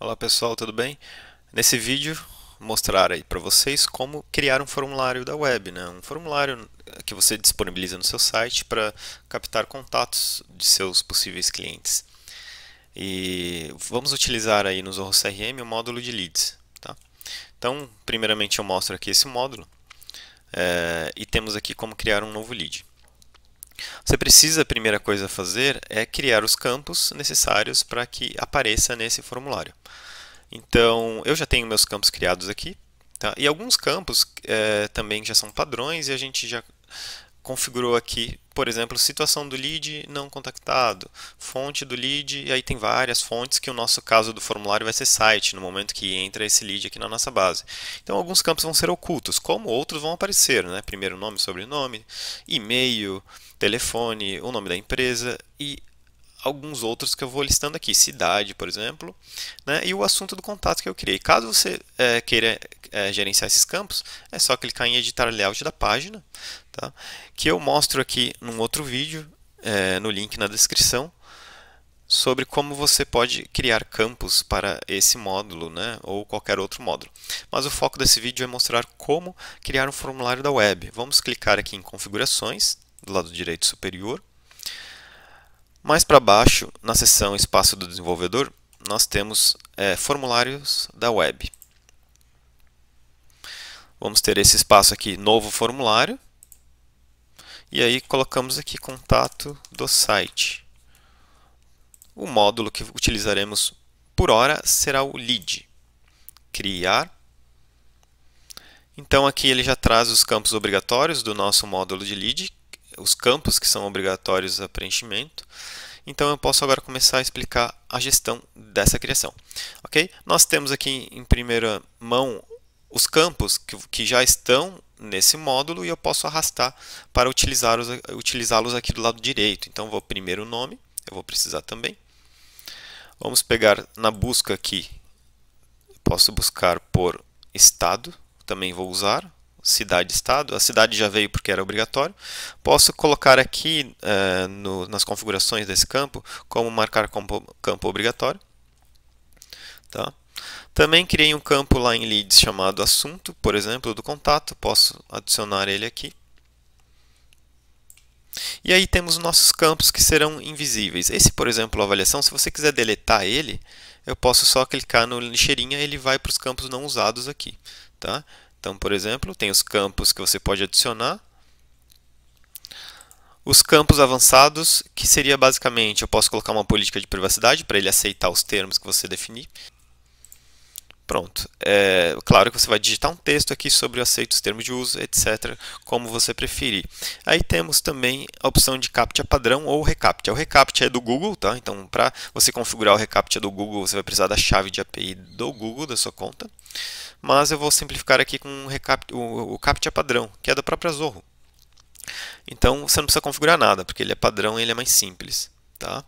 Olá pessoal, tudo bem? Nesse vídeo mostrar aí para vocês como criar um formulário da web, né? um formulário que você disponibiliza no seu site para captar contatos de seus possíveis clientes. E vamos utilizar aí no Zorro CRM o módulo de leads. Tá? Então, primeiramente eu mostro aqui esse módulo é, e temos aqui como criar um novo lead. Você precisa, a primeira coisa a fazer é criar os campos necessários para que apareça nesse formulário. Então, eu já tenho meus campos criados aqui, tá? e alguns campos é, também já são padrões e a gente já configurou aqui por exemplo, situação do lead não contactado, fonte do lead, e aí tem várias fontes que o nosso caso do formulário vai ser site no momento que entra esse lead aqui na nossa base. Então alguns campos vão ser ocultos, como outros vão aparecer, né? Primeiro nome, sobrenome, e-mail, telefone, o nome da empresa e alguns outros que eu vou listando aqui, cidade, por exemplo, né, e o assunto do contato que eu criei. Caso você é, queira é, gerenciar esses campos, é só clicar em editar layout da página, tá? que eu mostro aqui num outro vídeo, é, no link na descrição, sobre como você pode criar campos para esse módulo né, ou qualquer outro módulo. Mas o foco desse vídeo é mostrar como criar um formulário da web. Vamos clicar aqui em configurações, do lado direito superior. Mais para baixo, na seção espaço do desenvolvedor, nós temos é, formulários da web. Vamos ter esse espaço aqui, novo formulário, e aí colocamos aqui contato do site. O módulo que utilizaremos por hora será o lead. Criar. Então aqui ele já traz os campos obrigatórios do nosso módulo de lead, os campos que são obrigatórios a preenchimento. Então eu posso agora começar a explicar a gestão dessa criação. Ok? Nós temos aqui em primeira mão os campos que, que já estão nesse módulo e eu posso arrastar para utilizá-los utilizá aqui do lado direito. Então, vou primeiro o nome, eu vou precisar também. Vamos pegar na busca aqui, posso buscar por estado, também vou usar, cidade-estado. A cidade já veio porque era obrigatório. Posso colocar aqui eh, no, nas configurações desse campo como marcar como campo obrigatório. Tá? Também criei um campo lá em Leads chamado assunto, por exemplo, do contato. Posso adicionar ele aqui. E aí temos nossos campos que serão invisíveis. Esse, por exemplo, avaliação, se você quiser deletar ele, eu posso só clicar no lixeirinha e ele vai para os campos não usados aqui. Tá? Então, por exemplo, tem os campos que você pode adicionar. Os campos avançados, que seria basicamente, eu posso colocar uma política de privacidade para ele aceitar os termos que você definir. Pronto. É, claro que você vai digitar um texto aqui sobre o aceito os termos de uso, etc., como você preferir. Aí temos também a opção de CAPTCHA padrão ou ReCAPTCHA. O ReCAPTCHA é do Google, tá? Então, para você configurar o ReCAPTCHA do Google, você vai precisar da chave de API do Google, da sua conta. Mas eu vou simplificar aqui com o, Recaptcha, o, o CAPTCHA padrão, que é da própria Zorro. Então, você não precisa configurar nada, porque ele é padrão e ele é mais simples, tá?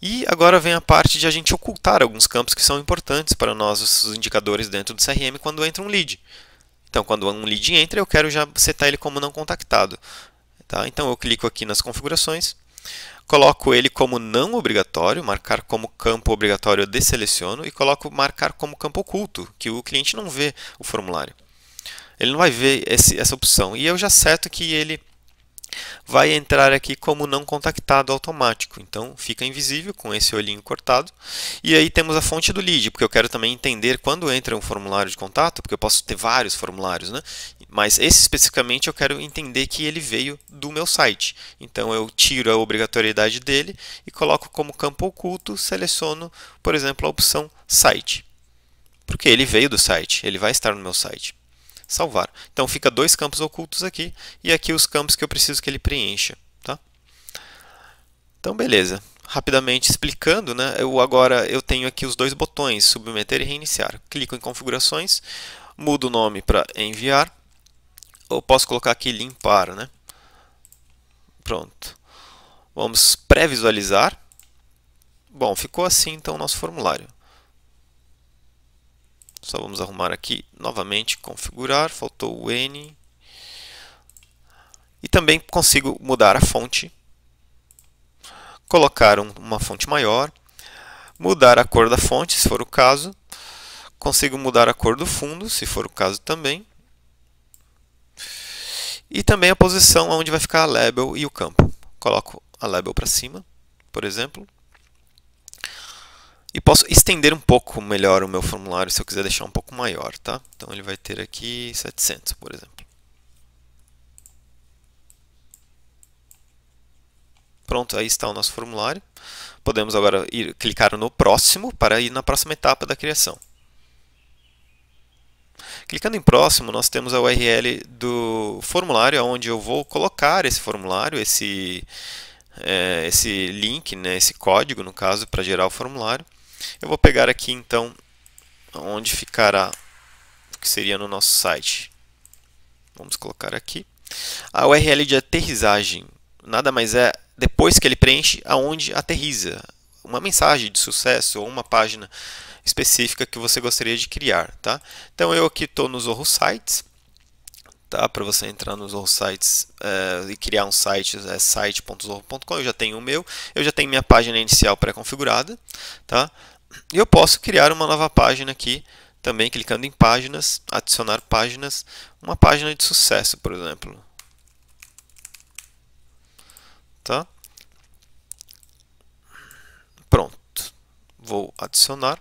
E agora vem a parte de a gente ocultar alguns campos que são importantes para nós, os indicadores dentro do CRM, quando entra um lead. Então, quando um lead entra, eu quero já setar ele como não contactado. Tá? Então, eu clico aqui nas configurações, coloco ele como não obrigatório, marcar como campo obrigatório eu deseleciono e coloco marcar como campo oculto, que o cliente não vê o formulário. Ele não vai ver esse, essa opção. E eu já seto que ele vai entrar aqui como não contactado automático. Então fica invisível com esse olhinho cortado. E aí temos a fonte do lead, porque eu quero também entender quando entra um formulário de contato, porque eu posso ter vários formulários, né? Mas esse especificamente eu quero entender que ele veio do meu site. Então eu tiro a obrigatoriedade dele e coloco como campo oculto, seleciono, por exemplo, a opção site. Porque ele veio do site, ele vai estar no meu site salvar. Então fica dois campos ocultos aqui e aqui os campos que eu preciso que ele preencha. Tá? Então beleza. Rapidamente explicando, né, eu agora eu tenho aqui os dois botões, submeter e reiniciar. Clico em configurações, mudo o nome para enviar, ou posso colocar aqui limpar. Né? Pronto. Vamos pré-visualizar. Bom, ficou assim então o nosso formulário. Só vamos arrumar aqui novamente, configurar, faltou o N. E também consigo mudar a fonte, colocar um, uma fonte maior, mudar a cor da fonte, se for o caso. Consigo mudar a cor do fundo, se for o caso também. E também a posição onde vai ficar a label e o campo. Coloco a label para cima, por exemplo. E posso estender um pouco melhor o meu formulário se eu quiser deixar um pouco maior, tá? Então ele vai ter aqui 700, por exemplo. Pronto, aí está o nosso formulário. Podemos agora ir, clicar no próximo para ir na próxima etapa da criação. Clicando em próximo, nós temos a URL do formulário, onde eu vou colocar esse formulário, esse, é, esse link, né, esse código, no caso, para gerar o formulário. Eu vou pegar aqui então onde ficará o que seria no nosso site. Vamos colocar aqui. A URL de aterrissagem nada mais é depois que ele preenche aonde aterriza. Uma mensagem de sucesso ou uma página específica que você gostaria de criar. Tá? Então eu aqui estou no Zorro Sites tá? Para você entrar nos sites eh, e criar um site, é site.zorro.com. Eu já tenho o meu, eu já tenho minha página inicial pré-configurada, tá? E eu posso criar uma nova página aqui também clicando em páginas, adicionar páginas, uma página de sucesso, por exemplo. Tá? Pronto. Vou adicionar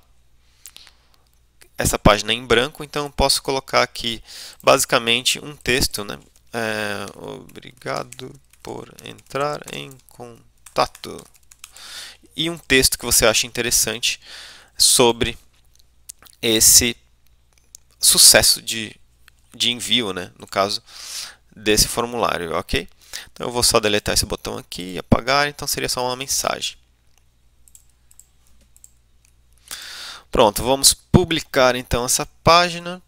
essa página em branco, então eu posso colocar aqui basicamente um texto, né? É, obrigado por entrar em contato. E um texto que você acha interessante sobre esse sucesso de, de envio, né? no caso desse formulário, ok? Então eu vou só deletar esse botão aqui e apagar, então seria só uma mensagem. Pronto, vamos publicar então essa página.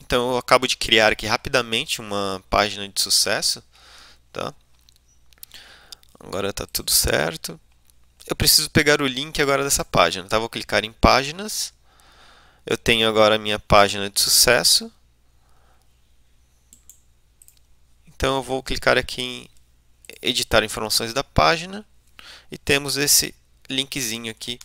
Então eu acabo de criar aqui rapidamente uma página de sucesso. Tá? Agora está tudo certo. Eu preciso pegar o link agora dessa página. Tá? Vou clicar em páginas. Eu tenho agora a minha página de sucesso. Então eu vou clicar aqui em editar informações da página e temos esse linkzinho aqui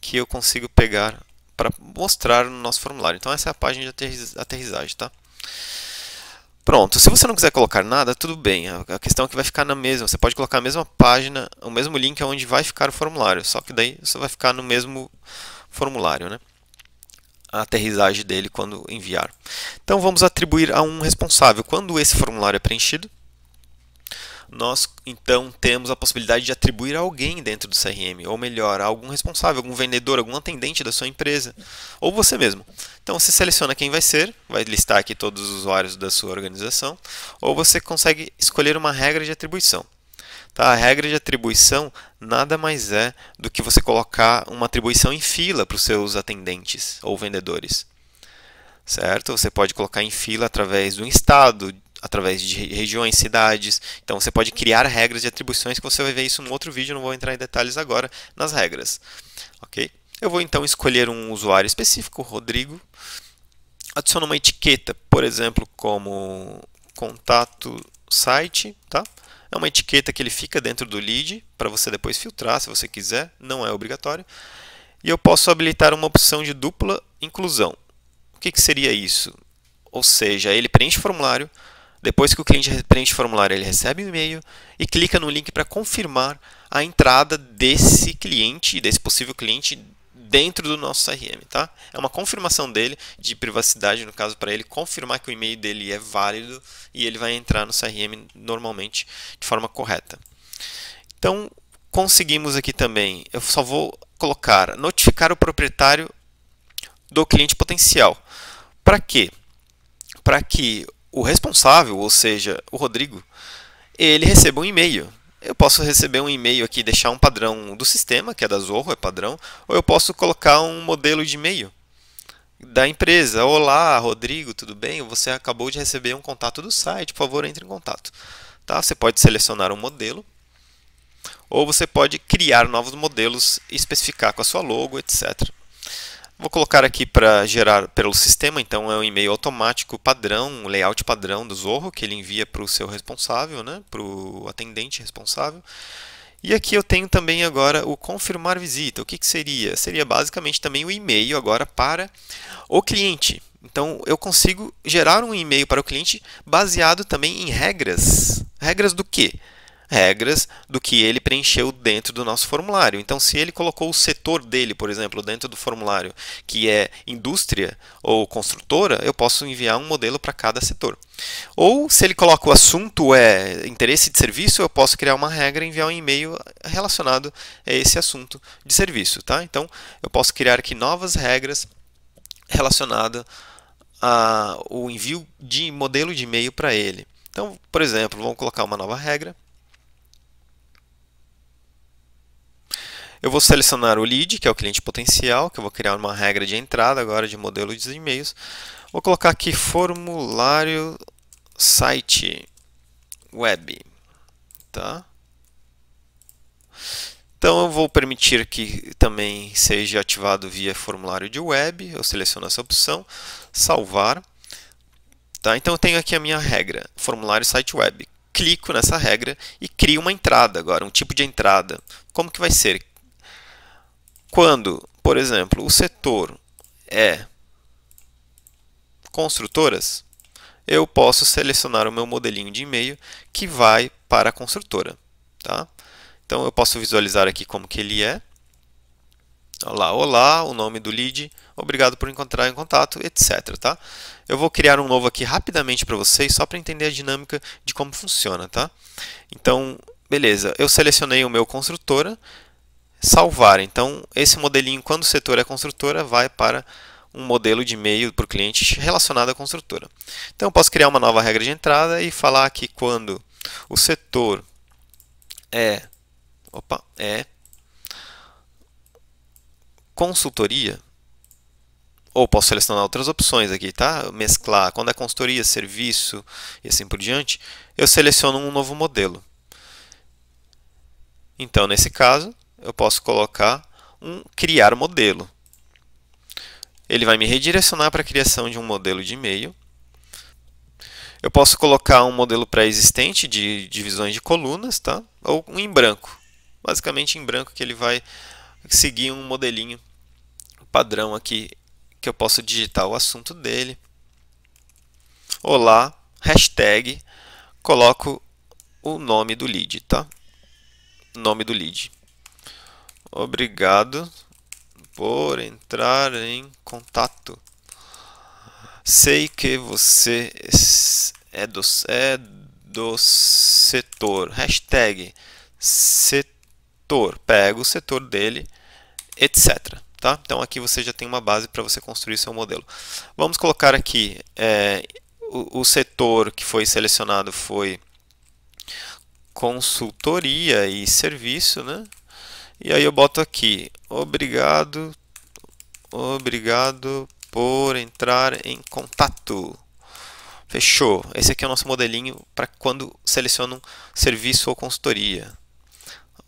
que eu consigo pegar para mostrar no nosso formulário. Então essa é a página de aterrissagem, tá? Pronto, se você não quiser colocar nada, tudo bem. A questão é que vai ficar na mesma. Você pode colocar a mesma página, o mesmo link onde vai ficar o formulário. Só que daí você vai ficar no mesmo formulário, né? A aterrissagem dele quando enviar. Então vamos atribuir a um responsável. Quando esse formulário é preenchido, nós então temos a possibilidade de atribuir alguém dentro do CRM, ou melhor, a algum responsável, algum vendedor, algum atendente da sua empresa, ou você mesmo. Então você seleciona quem vai ser, vai listar aqui todos os usuários da sua organização, ou você consegue escolher uma regra de atribuição. Tá, a regra de atribuição nada mais é do que você colocar uma atribuição em fila para os seus atendentes ou vendedores. Certo? Você pode colocar em fila através do estado, através de regiões, cidades. Então você pode criar regras de atribuições que você vai ver isso no outro vídeo, não vou entrar em detalhes agora nas regras. OK? Eu vou então escolher um usuário específico, Rodrigo. Adiciono uma etiqueta, por exemplo, como contato site, tá? É uma etiqueta que ele fica dentro do lead para você depois filtrar, se você quiser, não é obrigatório. E eu posso habilitar uma opção de dupla inclusão. O que, que seria isso? Ou seja, ele preenche o formulário, depois que o cliente preenche o formulário, ele recebe o um e-mail e clica no link para confirmar a entrada desse cliente, desse possível cliente dentro do nosso CRM, tá? É uma confirmação dele de privacidade, no caso para ele confirmar que o e-mail dele é válido e ele vai entrar no CRM normalmente de forma correta. Então, conseguimos aqui também, eu só vou colocar notificar o proprietário do cliente potencial. Para quê? Para que o responsável, ou seja, o Rodrigo, ele receba um e-mail. Eu posso receber um e-mail aqui, deixar um padrão do sistema, que é da Zorro, é padrão, ou eu posso colocar um modelo de e-mail da empresa. Olá, Rodrigo, tudo bem? Você acabou de receber um contato do site, por favor, entre em contato. Tá? Você pode selecionar um modelo, ou você pode criar novos modelos, especificar com a sua logo, etc. Vou colocar aqui para gerar pelo sistema, então é um e-mail automático padrão, um layout padrão do Zorro, que ele envia para o seu responsável, né, para o atendente responsável. E aqui eu tenho também agora o confirmar visita. O que, que seria? Seria basicamente também o e-mail agora para o cliente. Então eu consigo gerar um e-mail para o cliente baseado também em regras. Regras do quê? regras do que ele preencheu dentro do nosso formulário. Então, se ele colocou o setor dele, por exemplo, dentro do formulário, que é indústria ou construtora, eu posso enviar um modelo para cada setor. Ou se ele coloca o assunto é interesse de serviço, eu posso criar uma regra e enviar um e-mail relacionado a esse assunto de serviço, tá? Então, eu posso criar aqui novas regras relacionadas ao envio de modelo de e-mail para ele. Então, por exemplo, vamos colocar uma nova regra Eu vou selecionar o lead, que é o cliente potencial, que eu vou criar uma regra de entrada agora de modelo de e-mails. Vou colocar aqui formulário site web, tá? Então eu vou permitir que também seja ativado via formulário de web, eu seleciono essa opção, salvar. Tá? Então eu tenho aqui a minha regra, formulário site web. Clico nessa regra e crio uma entrada agora, um tipo de entrada. Como que vai ser? Quando, por exemplo, o setor é construtoras, eu posso selecionar o meu modelinho de e-mail que vai para a construtora. Tá? Então eu posso visualizar aqui como que ele é. Olá, olá, o nome do lead, obrigado por encontrar em contato, etc. Tá? Eu vou criar um novo aqui rapidamente para vocês, só para entender a dinâmica de como funciona. Tá? Então, beleza, eu selecionei o meu construtora, salvar. Então, esse modelinho, quando o setor é construtora, vai para um modelo de e-mail para o cliente relacionado à construtora. Então, eu posso criar uma nova regra de entrada e falar que quando o setor é, opa, é consultoria, ou posso selecionar outras opções aqui, tá? Mesclar, quando é consultoria, serviço e assim por diante, eu seleciono um novo modelo. Então, nesse caso, eu posso colocar um criar modelo. Ele vai me redirecionar para a criação de um modelo de e-mail. Eu posso colocar um modelo pré-existente de divisões de colunas, tá? ou um em branco. Basicamente em branco que ele vai seguir um modelinho padrão aqui que eu posso digitar o assunto dele. Olá, hashtag, coloco o nome do lead, tá? Nome do lead. Obrigado por entrar em contato. Sei que você é do, é do setor. Hashtag setor. Pega o setor dele, etc. Tá? Então aqui você já tem uma base para você construir seu modelo. Vamos colocar aqui é, o, o setor que foi selecionado foi consultoria e serviço, né? E aí eu boto aqui, obrigado, obrigado por entrar em contato. Fechou. Esse aqui é o nosso modelinho para quando seleciono um serviço ou consultoria.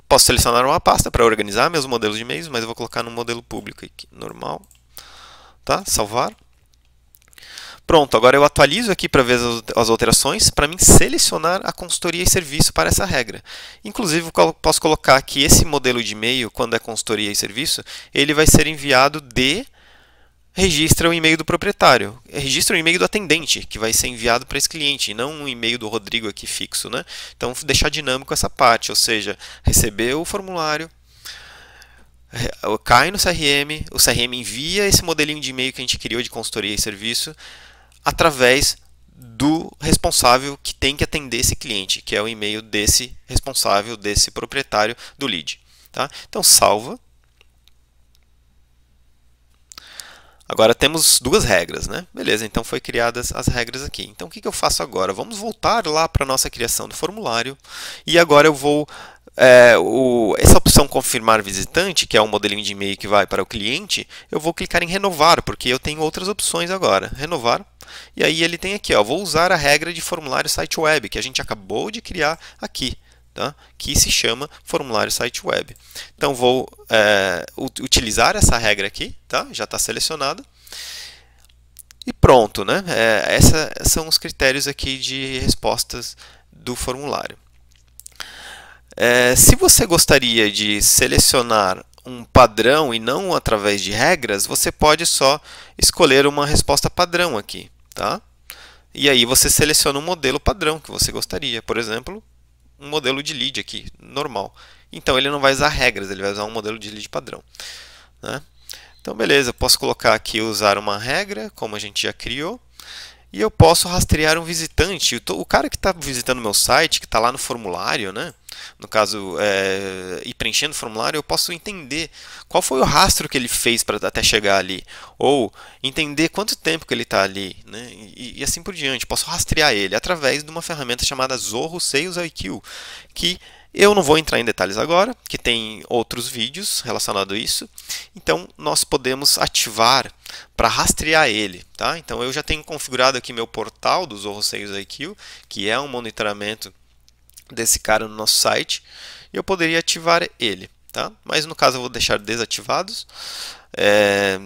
Posso selecionar uma pasta para organizar meus modelos de e-mails, mas eu vou colocar no modelo público aqui, normal. Tá? Salvar. Pronto, agora eu atualizo aqui para ver as alterações, para mim selecionar a consultoria e serviço para essa regra. Inclusive, posso colocar que esse modelo de e-mail, quando é consultoria e serviço, ele vai ser enviado de registra o e-mail do proprietário, registra o e-mail do atendente, que vai ser enviado para esse cliente, e não um e-mail do Rodrigo aqui fixo. Né? Então, deixar dinâmico essa parte, ou seja, recebeu o formulário, cai no CRM, o CRM envia esse modelinho de e-mail que a gente criou de consultoria e serviço, através do responsável que tem que atender esse cliente, que é o e-mail desse responsável, desse proprietário do lead. Tá? Então, salva. Agora temos duas regras, né? Beleza, então foi criadas as regras aqui. Então o que, que eu faço agora? Vamos voltar lá para a nossa criação do formulário e agora eu vou é, o, essa opção confirmar visitante, que é um modelinho de e-mail que vai para o cliente, eu vou clicar em renovar, porque eu tenho outras opções agora. Renovar, e aí ele tem aqui, ó, vou usar a regra de formulário site web que a gente acabou de criar aqui. Tá? que se chama formulário site web. Então vou é, utilizar essa regra aqui, tá? já está selecionada. E pronto, né? É, esses são os critérios aqui de respostas do formulário. É, se você gostaria de selecionar um padrão e não através de regras, você pode só escolher uma resposta padrão aqui. Tá? E aí você seleciona um modelo padrão que você gostaria. Por exemplo, um modelo de lead aqui, normal. Então ele não vai usar regras, ele vai usar um modelo de lead padrão. Né? Então beleza, posso colocar aqui usar uma regra, como a gente já criou e eu posso rastrear um visitante. O cara que está visitando meu site, que está lá no formulário, né? no caso, é, e preenchendo o formulário, eu posso entender qual foi o rastro que ele fez para até chegar ali, ou entender quanto tempo que ele está ali, né? E, e, assim por diante. Posso rastrear ele através de uma ferramenta chamada Zorro Sales IQ, que eu não vou entrar em detalhes agora, que tem outros vídeos relacionados a isso. Então, nós podemos ativar para rastrear ele. Tá? Então, eu já tenho configurado aqui meu portal do Zorro Sales IQ, que é um monitoramento desse cara no nosso site. E eu poderia ativar ele. Tá? Mas, no caso, eu vou deixar desativados. É...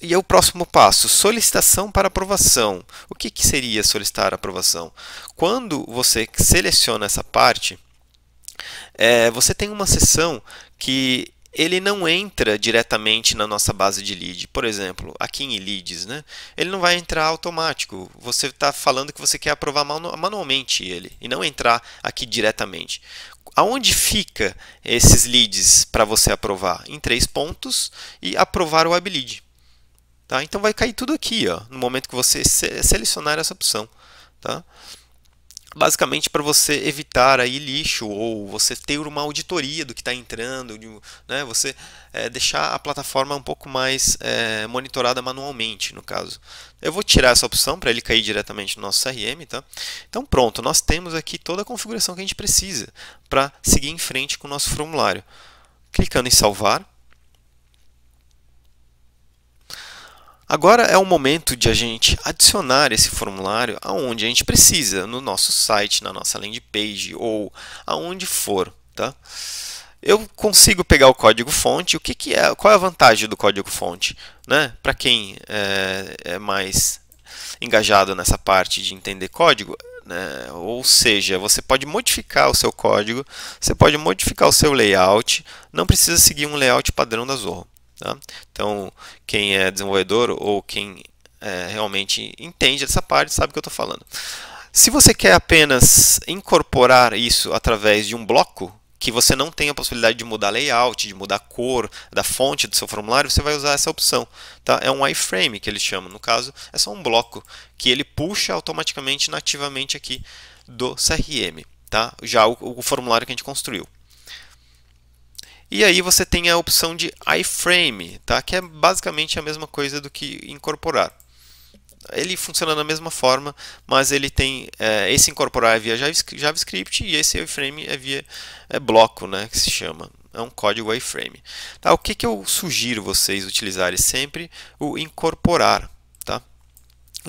E é o próximo passo, solicitação para aprovação. O que, que seria solicitar aprovação? Quando você seleciona essa parte é, você tem uma sessão que ele não entra diretamente na nossa base de lead. Por exemplo, aqui em leads, né? ele não vai entrar automático. Você está falando que você quer aprovar manualmente ele e não entrar aqui diretamente. Aonde fica esses leads para você aprovar? Em três pontos e aprovar o web lead. Tá? Então vai cair tudo aqui ó, no momento que você se selecionar essa opção. Tá? basicamente para você evitar aí lixo ou você ter uma auditoria do que está entrando, né, você é, deixar a plataforma um pouco mais é, monitorada manualmente, no caso. Eu vou tirar essa opção para ele cair diretamente no nosso CRM, tá? Então pronto, nós temos aqui toda a configuração que a gente precisa para seguir em frente com o nosso formulário. Clicando em salvar, Agora é o momento de a gente adicionar esse formulário aonde a gente precisa, no nosso site, na nossa landing page ou aonde for. Tá? Eu consigo pegar o código fonte. O que, que é? Qual é a vantagem do código fonte? Né? Para quem é, é mais engajado nessa parte de entender código, né? ou seja, você pode modificar o seu código, você pode modificar o seu layout, não precisa seguir um layout padrão da Zorro. Tá? Então, quem é desenvolvedor ou quem é, realmente entende dessa parte sabe o que eu estou falando. Se você quer apenas incorporar isso através de um bloco, que você não tem a possibilidade de mudar layout, de mudar a cor da fonte do seu formulário, você vai usar essa opção. Tá? É um iframe que eles chamam, no caso, é só um bloco que ele puxa automaticamente, nativamente aqui do CRM. Tá? Já o, o formulário que a gente construiu. E aí você tem a opção de iframe, tá? que é basicamente a mesma coisa do que incorporar. Ele funciona da mesma forma, mas ele tem é, esse incorporar é via JavaScript e esse iframe é via é bloco, né, que se chama. É um código iframe. Tá, o que, que eu sugiro vocês utilizarem sempre? O incorporar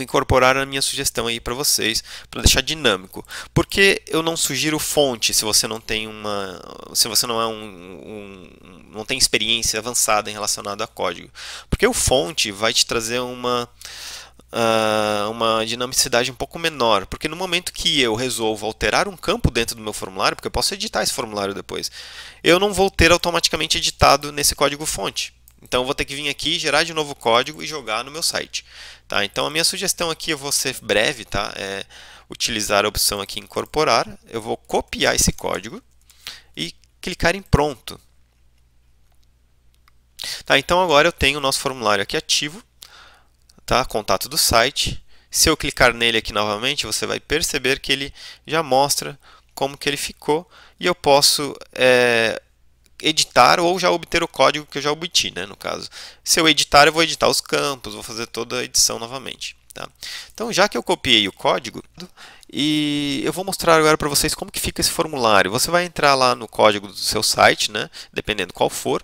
incorporar na minha sugestão aí para vocês, para deixar dinâmico. Porque eu não sugiro fonte se você não tem uma, se você não é um, um não tem experiência avançada em relacionado a código. Porque o fonte vai te trazer uma Uh, uma dinamicidade um pouco menor, porque no momento que eu resolvo alterar um campo dentro do meu formulário, porque eu posso editar esse formulário depois, eu não vou ter automaticamente editado nesse código fonte. Então eu vou ter que vir aqui, gerar de novo código e jogar no meu site. Tá? Então a minha sugestão aqui, eu vou ser breve, tá? é utilizar a opção aqui incorporar. Eu vou copiar esse código e clicar em pronto. Tá, então agora eu tenho o nosso formulário aqui ativo, tá? contato do site. Se eu clicar nele aqui novamente, você vai perceber que ele já mostra como que ele ficou e eu posso é, editar ou já obter o código que eu já obti, né, no caso. Se eu editar, eu vou editar os campos, vou fazer toda a edição novamente. Tá? Então, já que eu copiei o código, e eu vou mostrar agora para vocês como que fica esse formulário. Você vai entrar lá no código do seu site, né, dependendo qual for.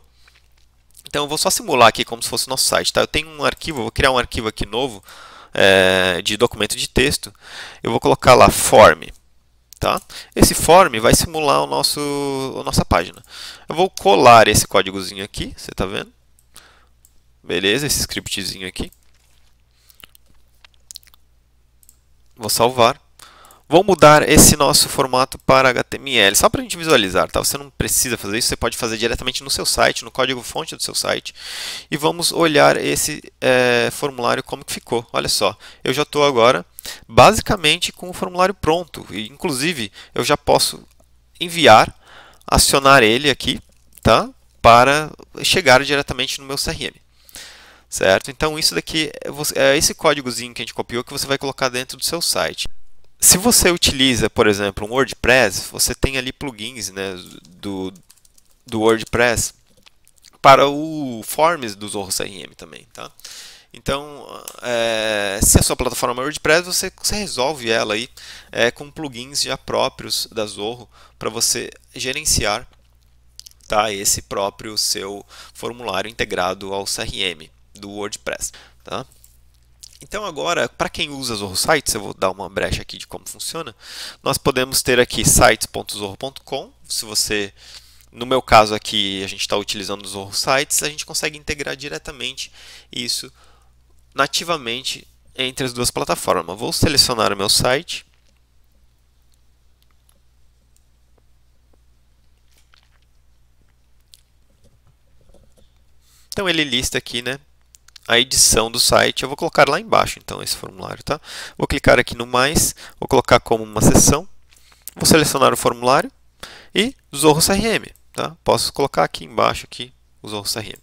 Então, eu vou só simular aqui como se fosse o nosso site. Tá? Eu tenho um arquivo, vou criar um arquivo aqui novo, é, de documento de texto. Eu vou colocar lá form. Tá? Esse form vai simular o nosso, a nossa página. Eu vou colar esse códigozinho aqui, você está vendo? Beleza, esse scriptzinho aqui. Vou salvar. Vou mudar esse nosso formato para HTML, só para a gente visualizar, tá? Você não precisa fazer isso, você pode fazer diretamente no seu site, no código-fonte do seu site. E vamos olhar esse é, formulário como que ficou. Olha só, eu já estou agora basicamente com o formulário pronto. E, inclusive, eu já posso enviar, acionar ele aqui, tá? Para chegar diretamente no meu CRM. Certo? Então, isso daqui é, é esse códigozinho que a gente copiou que você vai colocar dentro do seu site. Se você utiliza, por exemplo, um WordPress, você tem ali plugins né, do, do WordPress para o Forms do Zorro CRM também, tá? Então, é, se a sua plataforma é WordPress, você, você resolve ela aí é, com plugins já próprios da Zorro para você gerenciar tá, esse próprio seu formulário integrado ao CRM do WordPress, tá? Então agora, para quem usa Zorro Sites, eu vou dar uma brecha aqui de como funciona. Nós podemos ter aqui sites.zorro.com. Se você, no meu caso aqui, a gente está utilizando o Zorro Sites, a gente consegue integrar diretamente isso nativamente entre as duas plataformas. Vou selecionar o meu site. Então ele lista aqui, né, a edição do site, eu vou colocar lá embaixo, então, esse formulário, tá? Vou clicar aqui no mais, vou colocar como uma seção, vou selecionar o formulário e Zorro CRM, tá? Posso colocar aqui embaixo aqui o Zorro CRM.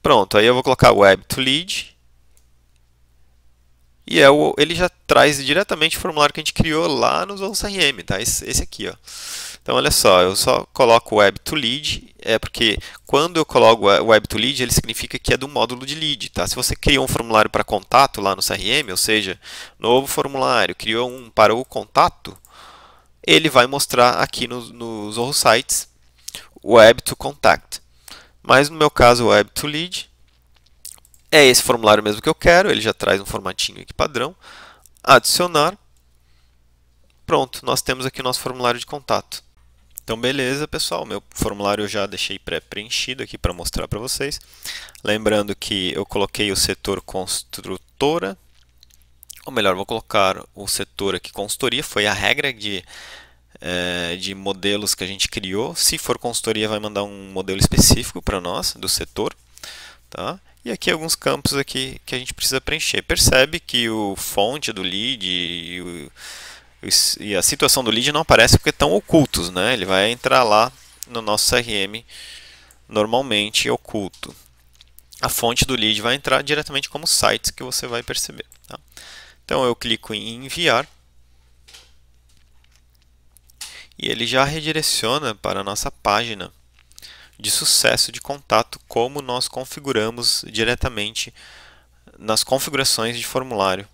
Pronto, aí eu vou colocar Web to Lead. E é o, ele já traz diretamente o formulário que a gente criou lá no Zorro CRM, tá? Esse, esse aqui, ó. Então, olha só, eu só coloco web to lead, é porque quando eu coloco web to lead, ele significa que é do módulo de lead, tá? Se você criou um formulário para contato lá no CRM, ou seja, novo formulário, criou um para o contato, ele vai mostrar aqui nos no Zorro Sites web to contact. Mas no meu caso, web to lead, é esse formulário mesmo que eu quero, ele já traz um formatinho aqui padrão, adicionar, pronto, nós temos aqui o nosso formulário de contato. Então, beleza, pessoal. Meu formulário eu já deixei pré-preenchido aqui para mostrar para vocês. Lembrando que eu coloquei o setor construtora, ou melhor, vou colocar o setor aqui consultoria, foi a regra de, é, de modelos que a gente criou. Se for consultoria, vai mandar um modelo específico para nós, do setor. Tá? E aqui alguns campos aqui que a gente precisa preencher. Percebe que o fonte do lead e o e a situação do lead não aparece porque estão ocultos, né? Ele vai entrar lá no nosso CRM normalmente oculto. A fonte do lead vai entrar diretamente como sites que você vai perceber. Tá? Então eu clico em enviar e ele já redireciona para a nossa página de sucesso de contato como nós configuramos diretamente nas configurações de formulário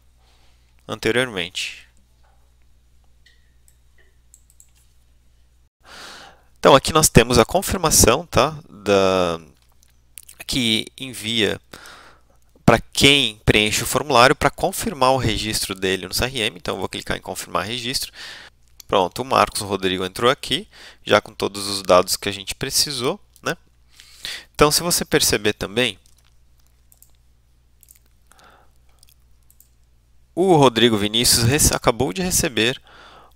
anteriormente. Então, aqui nós temos a confirmação tá, da, que envia para quem preenche o formulário para confirmar o registro dele no CRM. Então, eu vou clicar em confirmar registro. Pronto, o Marcos Rodrigo entrou aqui, já com todos os dados que a gente precisou. Né? Então, se você perceber também, o Rodrigo Vinícius acabou de receber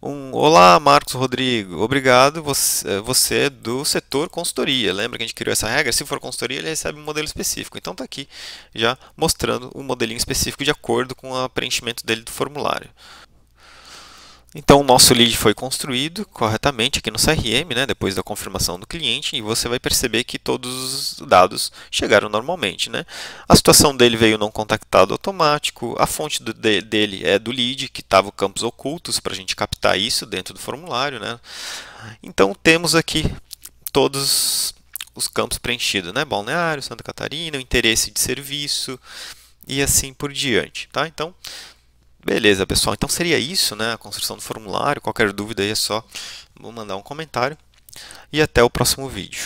um Olá, Marcos Rodrigo, obrigado. Você, eh, você é do setor consultoria. Lembra que a gente criou essa regra? Se for consultoria, ele recebe um modelo específico. Então está aqui já mostrando um modelinho específico de acordo com o preenchimento dele do formulário. Então, o nosso lead foi construído corretamente aqui no CRM, né, depois da confirmação do cliente, e você vai perceber que todos os dados chegaram normalmente. Né? A situação dele veio não contactado automático, a fonte do, de, dele é do lead, que estava campos ocultos, para a gente captar isso dentro do formulário. Né? Então, temos aqui todos os campos preenchidos, né? Balneário, Santa Catarina, o interesse de serviço e assim por diante. Tá? Então, Beleza, pessoal. Então seria isso, né? A construção do formulário. Qualquer dúvida aí é só mandar um comentário. E até o próximo vídeo.